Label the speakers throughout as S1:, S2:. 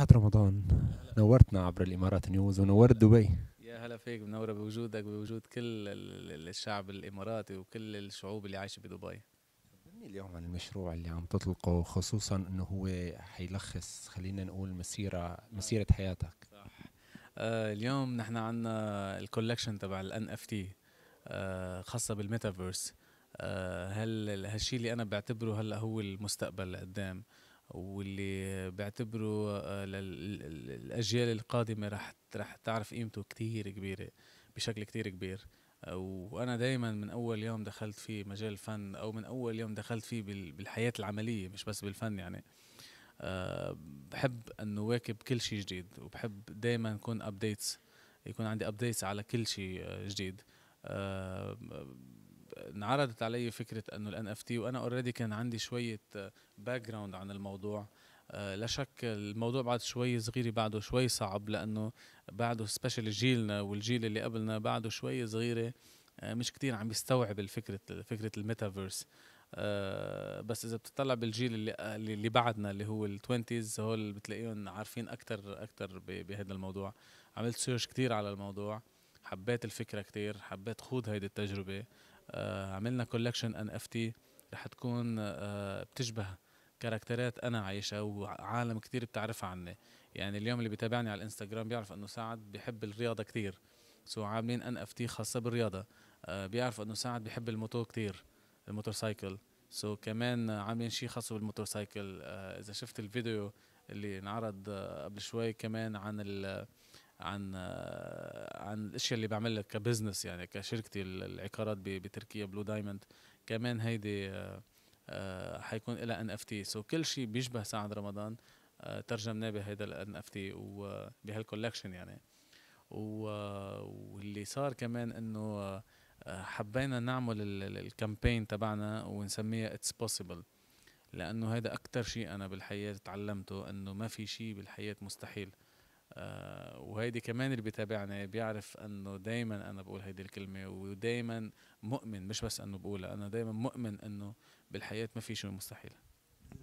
S1: فتحت رمضان نورتنا عبر الإمارات نيوز ونورت دبي
S2: يا هلا فيك منورة بوجودك بوجود كل الشعب الإماراتي وكل الشعوب اللي عايشة بدبي اليوم عن
S1: المشروع اللي عم تطلقه خصوصا انه هو حيلخص خلينا نقول مسيره مسيره حياتك صح
S2: آه اليوم نحن عندنا الكولكشن تبع الان اف آه، تي خاصه بالميتافيرس آه هل هالشيء اللي انا بعتبره هلا هو المستقبل لقدام آه واللي بعتبره آه، للاجيال القادمه رح رح تعرف قيمته كتير كبيره بشكل كتير كبير آه، وانا دائما من اول يوم دخلت في مجال الفن او من اول يوم دخلت فيه بالحياه العمليه مش بس بالفن يعني آه، بحب انه واكب كل شيء جديد وبحب دائما يكون ابديتس يكون عندي ابديتس على كل شيء جديد انعرضت علي فكره انه الان اف تي وانا اوريدي كان عندي شويه باك آه، جراوند عن الموضوع آه، لا شك الموضوع بعد شوي صغيرة بعده شوي صعب لأنه بعده سبيشال جيلنا والجيل اللي قبلنا بعده شوي صغيرة آه، مش كتير عم بيستوعب الفكرة فكرة الميتافيرس بس إذا بتطلع بالجيل اللي اللي بعدنا اللي هو التوينتيز هول بتلاقيهم عارفين أكتر أكتر بهذا الموضوع عملت سيرش كتير على الموضوع حبيت الفكرة كتير حبيت خوض هيدي التجربة آه، عملنا كولكشن ان اف تي رح تكون آه، بتشبه كاركترات انا عايشها وعالم كتير بتعرفها عني يعني اليوم اللي بيتابعني على الانستغرام بيعرف انه سعد بيحب الرياضه كتير سو عاملين ان اف تي خاصه بالرياضه آه، بيعرف انه سعد بيحب الموتو كتير الموتورسايكل سو كمان عاملين شيء خاص بالموتورسايكل اذا شفت الفيديو اللي انعرض قبل شوي كمان عن عن عن الاشياء اللي بعملها كبزنس يعني كشركتي العقارات بتركيا بلو دايموند كمان هيدي آه، حيكون لها ان اف تي سو كل شيء بيشبه سعد رمضان آه، ترجمناه بهيدا الان اف تي وبهالكولكشن يعني واللي صار كمان انه آه، حبينا نعمل الكامبين تبعنا ونسميها اتس بوسيبل لانه هذا اكثر شيء انا بالحياه تعلمته انه ما في شيء بالحياه مستحيل آه، وهيدي كمان اللي بيتابعنا بيعرف انه دايما انا بقول هيدي الكلمه ودايما مؤمن مش بس انه بقولها انا دايما مؤمن انه بالحياه ما في شيء مستحيل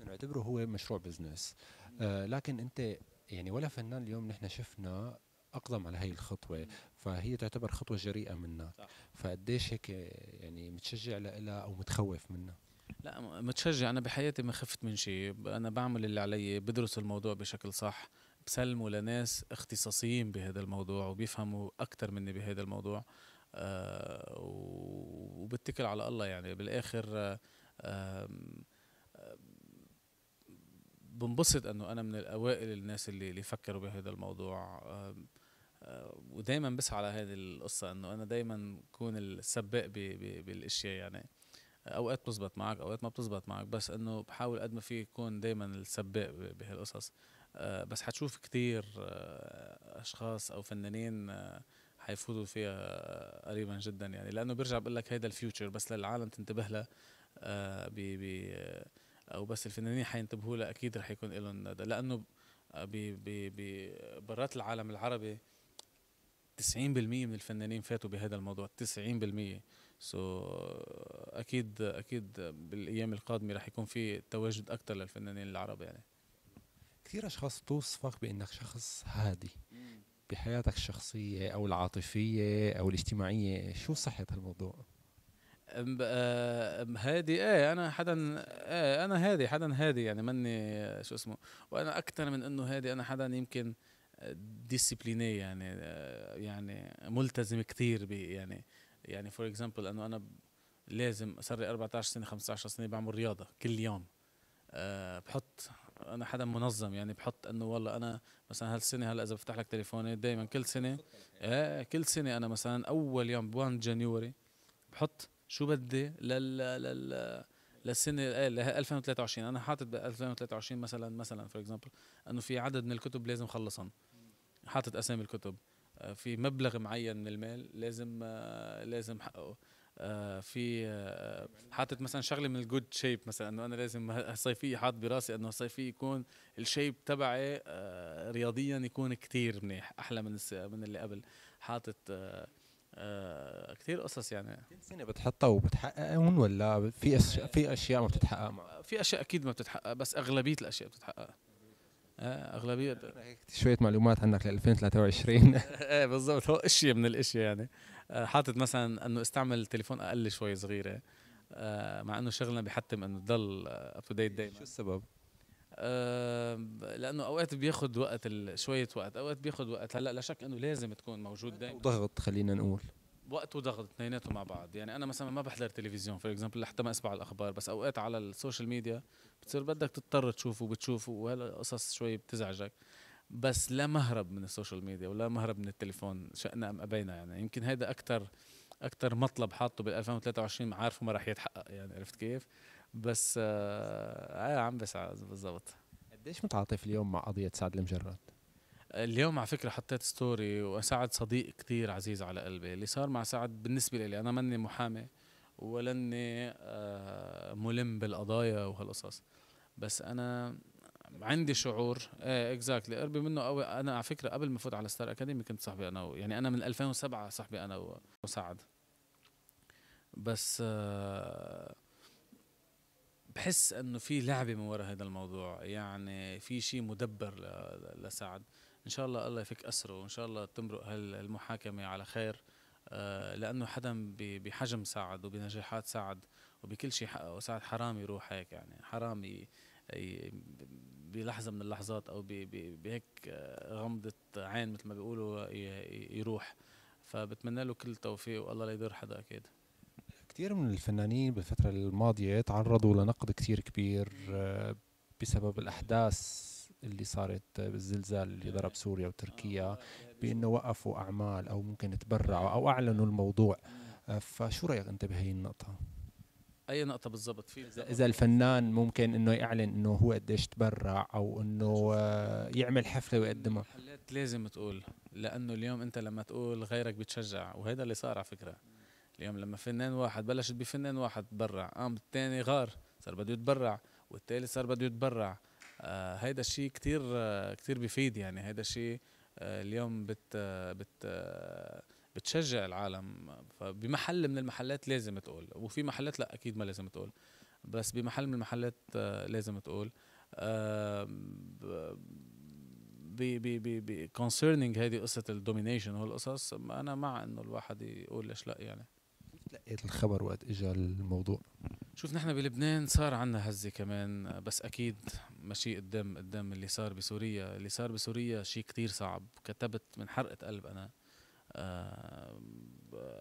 S2: نعتبره هو مشروع
S1: بزنس آه لكن انت يعني ولا فنان اليوم نحن شفنا اقدم على هي الخطوه فهي تعتبر خطوه جريئه منك فقديش هيك يعني متشجع لها او متخوف منها
S2: لا متشجع انا بحياتي ما خفت من شيء انا بعمل اللي علي بدرس الموضوع بشكل صح بسلمه لناس اختصاصيين بهذا الموضوع وبيفهموا أكثر مني بهذا الموضوع آه، وبتكل على الله يعني بالآخر آه، بنبسط انه انا من الاوائل الناس اللي اللي فكروا بهذا الموضوع ودايما بسعى على هذه القصه انه انا دايما كون السباق بالاشياء يعني اوقات بتزبط معك اوقات ما بتزبط معك بس انه بحاول قد ما في يكون دايما السباق بهالقصص آه، بس حتشوف كتير آه، اشخاص او فنانين حيفوتوا آه، فيها قريبا جدا يعني لانه برجع بقول لك هيدا الفيوتشر بس للعالم تنتبه لها بي بي او بس الفنانين حينتبهوا لها اكيد رح يكون لهم لانه بي برات العالم العربي 90% من الفنانين فاتوا بهذا الموضوع 90% سو so, اكيد اكيد بالايام القادمه رح يكون في تواجد اكثر للفنانين العرب يعني
S1: كثير أشخاص توصفك بأنك شخص هادي بحياتك الشخصية أو العاطفية أو الاجتماعية شو صحة هالموضوع؟
S2: هادي ايه انا حدا ايه انا هادي حدا هادي يعني ماني شو اسمه وانا اكثر من انه هادي انا حدا يمكن ديسيبليني يعني يعني ملتزم كثير ب يعني يعني فور اكزامبل انه انا لازم صار لي 14 سنه 15 سنه بعمل رياضه كل يوم أه بحط انا حدا منظم يعني بحط انه والله انا مثلا هالسنه هلا اذا بفتح لك تليفوني دائما كل سنه ايه كل سنه انا مثلا اول يوم ب 1 جانيوري بحط شو بدي لل لل للسنه آه 2023 انا حاطط ب 2023 مثلا مثلا فور اكزامبل انه في عدد من الكتب لازم خلصهم حاطط اسامي الكتب آه، في مبلغ معين من المال لازم آه، لازم حققه آه، في آه، حاطط مثلا شغله من الجود شيب مثلا انه انا لازم الصيفيه حاط براسي انه الصيفيه يكون الشيب تبعي آه، رياضيا يكون كتير منيح احلى من من اللي قبل حاطط كثير قصص يعني كل سنه بتحطها
S1: وبتحققهم ولا في في اشياء ما بتتحقق
S2: معها؟ في اشياء اكيد ما بتتحقق بس اغلبيه الاشياء بتتحقق اغلبيه
S1: شويه معلومات عنك ل 2023
S2: ايه بالضبط هو اشي من الاشياء يعني آه، حاطط مثلا انه استعمل تليفون اقل شوي صغيره آه، مع انه شغلنا بحتم انه تضل اب تو ديت دايما شو السبب؟ آه، لانه اوقات بياخذ وقت شويه وقت اوقات بياخذ وقت هلا لا شك انه لازم تكون موجود دائما
S1: وضغط خلينا نقول
S2: وقت وضغط اثنيناتهم مع بعض يعني انا مثلا ما بحضر تلفزيون فور اكزامبل لحتى ما اسمع الاخبار بس اوقات على السوشيال ميديا بتصير بدك تضطر تشوفه وبتشوفه وهلا قصص شوي بتزعجك بس لا مهرب من السوشيال ميديا ولا مهرب من التليفون شأن ام ابينا يعني يمكن هذا اكثر اكثر مطلب حاطه بال 2023 عارفه ما راح يتحقق يعني عرفت كيف بس آه, آه، عم بسعى بالضبط
S1: قديش متعاطف اليوم مع قضيه سعد المجرد
S2: اليوم على فكره حطيت ستوري وسعد صديق كثير عزيز على قلبي اللي صار مع سعد بالنسبه لي انا ماني محامي ولاني آه ملم بالقضايا وهالقصص بس انا عندي شعور ايه اكزاكتلي قربي منه قوي انا على فكره قبل ما افوت على ستار اكاديمي كنت صاحبي انا و... يعني انا من 2007 صاحبي انا وسعد بس آه بحس انه في لعبه من وراء هذا الموضوع يعني في شيء مدبر لسعد ان شاء الله الله يفك اسره وان شاء الله تمرق هالمحاكمه على خير آه لانه حدا بحجم سعد وبنجاحات سعد وبكل شيء حققه سعد حرام يروح هيك يعني حرام بلحظه من اللحظات او بهيك آه، غمضه عين مثل ما بيقولوا يروح فبتمنى له كل التوفيق والله لا يضر حدا اكيد
S1: كثير من الفنانين بالفتره الماضيه تعرضوا لنقد كثير كبير آه، بسبب الاحداث اللي صارت بالزلزال اللي ضرب سوريا وتركيا آه، بانه وقفوا اعمال او ممكن تبرعوا او اعلنوا الموضوع فشو رايك انت بهي النقطه
S2: اي نقطه بالضبط في إذا, اذا
S1: الفنان ممكن انه يعلن انه هو قديش تبرع او انه آه، يعمل حفله
S2: ويقدمها محلات لازم تقول لانه اليوم انت لما تقول غيرك بتشجع وهذا اللي صار على فكره اليوم لما فنان واحد بلشت بفنان واحد تبرع قام الثاني غار صار بده يتبرع والثالث صار بده يتبرع آه هيدا الشيء كثير آه كثير بفيد يعني هيدا الشيء آه اليوم بت آه بت آه بتشجع العالم فبمحل من المحلات لازم تقول وفي محلات لا اكيد ما لازم تقول بس بمحل من المحلات آه، لازم تقول بي هذه قصه الدومينيشن والقصص انا مع انه الواحد يقول ليش لا يعني
S1: لقيت الخبر وقت اجى الموضوع
S2: شوف نحن بلبنان صار عنا هزة كمان بس أكيد ماشي قدام قدام اللي صار بسوريا اللي صار بسوريا شيء كتير صعب كتبت من حرقة قلب أنا آه،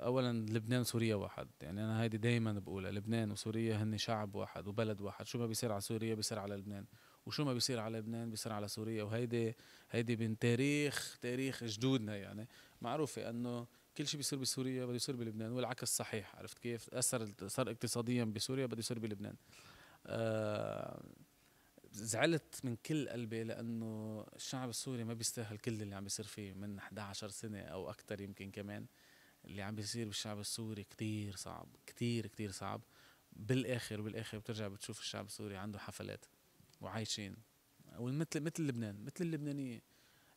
S2: اولا لبنان وسوريا واحد يعني انا هيدي دائما بقولها لبنان وسوريا هن شعب واحد وبلد واحد شو ما بيصير على سوريا بيصير على لبنان وشو ما بيصير على لبنان بيصير على سوريا وهيدي هيدي من تاريخ تاريخ جدودنا يعني معروفه انه كل شيء بيصير بسوريا بده يصير بلبنان والعكس صحيح عرفت كيف اثر صار اقتصاديا بسوريا بده يصير بلبنان آه زعلت من كل قلبي لانه الشعب السوري ما بيستاهل كل اللي عم بيصير فيه من 11 سنه او اكثر يمكن كمان اللي عم بيصير بالشعب السوري كتير صعب كتير كتير صعب بالاخر بالاخر بترجع بتشوف الشعب السوري عنده حفلات وعايشين ومثل مثل لبنان مثل اللبنانيه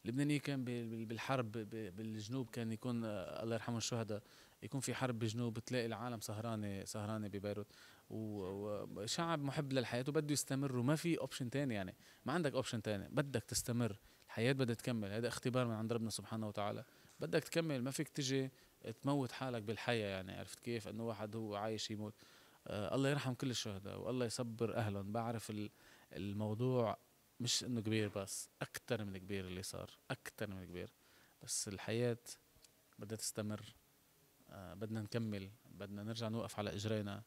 S2: اللبنانيه كان بالحرب بالجنوب كان يكون آه، الله يرحمه الشهداء يكون في حرب بجنوب تلاقي العالم سهرانه سهرانه ببيروت وشعب محب للحياه وبده يستمر وما في اوبشن تاني يعني ما عندك اوبشن تاني بدك تستمر الحياه بدها تكمل هذا اختبار من عند ربنا سبحانه وتعالى بدك تكمل ما فيك تجي تموت حالك بالحياه يعني عرفت كيف انه واحد هو عايش يموت آه الله يرحم كل الشهداء والله يصبر اهلهم بعرف الموضوع مش انه كبير بس اكثر من كبير اللي صار اكثر من كبير بس الحياه بدها تستمر آه بدنا نكمل بدنا نرجع نوقف على اجرينا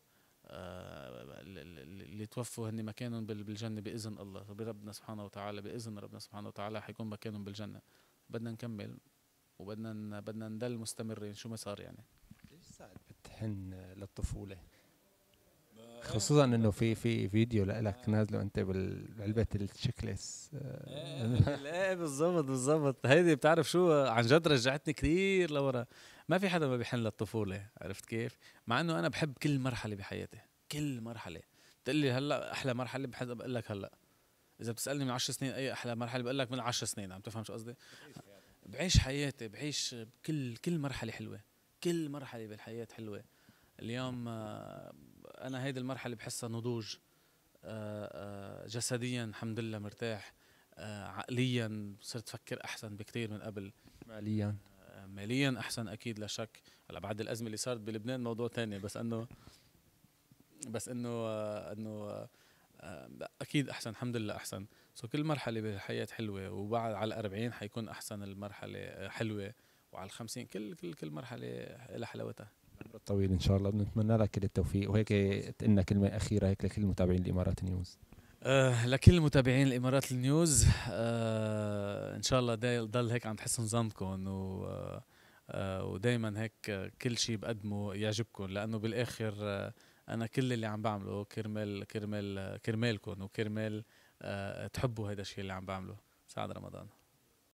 S2: اللي آه، توفوا هن مكانهم بالجنة بإذن الله بربنا سبحانه وتعالى بإذن ربنا سبحانه وتعالى حيكون مكانهم بالجنة بدنا نكمل وبدنا بدنا نضل مستمرين شو ما صار يعني ليش
S1: ساعات بتحن للطفولة خصوصا انه في في فيديو لك نازله انت بالعلبه ليست
S2: ايه بالضبط بالضبط هيدي بتعرف شو عن جد رجعتني كثير لورا ما في حدا ما بيحن للطفوله عرفت كيف مع انه انا بحب كل مرحله بحياتي كل مرحله بتقول لي هلا احلى مرحله بحب اقول لك هلا اذا بتسالني من 10 سنين اي احلى مرحله بقول لك من 10 سنين عم تفهم شو قصدي بعيش حياتي بعيش كل كل مرحله حلوه كل مرحله بالحياه حلوه اليوم آه، انا هيدي المرحله بحسها نضوج آه، آه، جسديا الحمد لله مرتاح آه، عقليا صرت فكر احسن بكثير من قبل ماليا ماليا احسن اكيد لا شك هلا بعد الازمه اللي صارت بلبنان موضوع تاني بس انه بس انه انه اكيد احسن الحمد لله احسن سو كل مرحله بالحياه حلوه وبعد على الأربعين حيكون احسن المرحله حلوه وعلى الخمسين كل كل كل مرحله لها حلاوتها
S1: العمر الطويل ان شاء الله بنتمنى لك كل التوفيق وهيك تقلنا كلمه اخيره هيك لكل متابعين الامارات نيوز
S2: أه لكل متابعين الامارات النيوز أه ان شاء الله ضل هيك عم تحسن ظنكم و أه, آه، ودائما هيك كل شيء بقدمه يعجبكم لانه بالاخر آه، انا كل اللي عم بعمله كرمال كرمال كرمالكم وكرمال آه، تحبوا هذا الشيء اللي عم بعمله سعد رمضان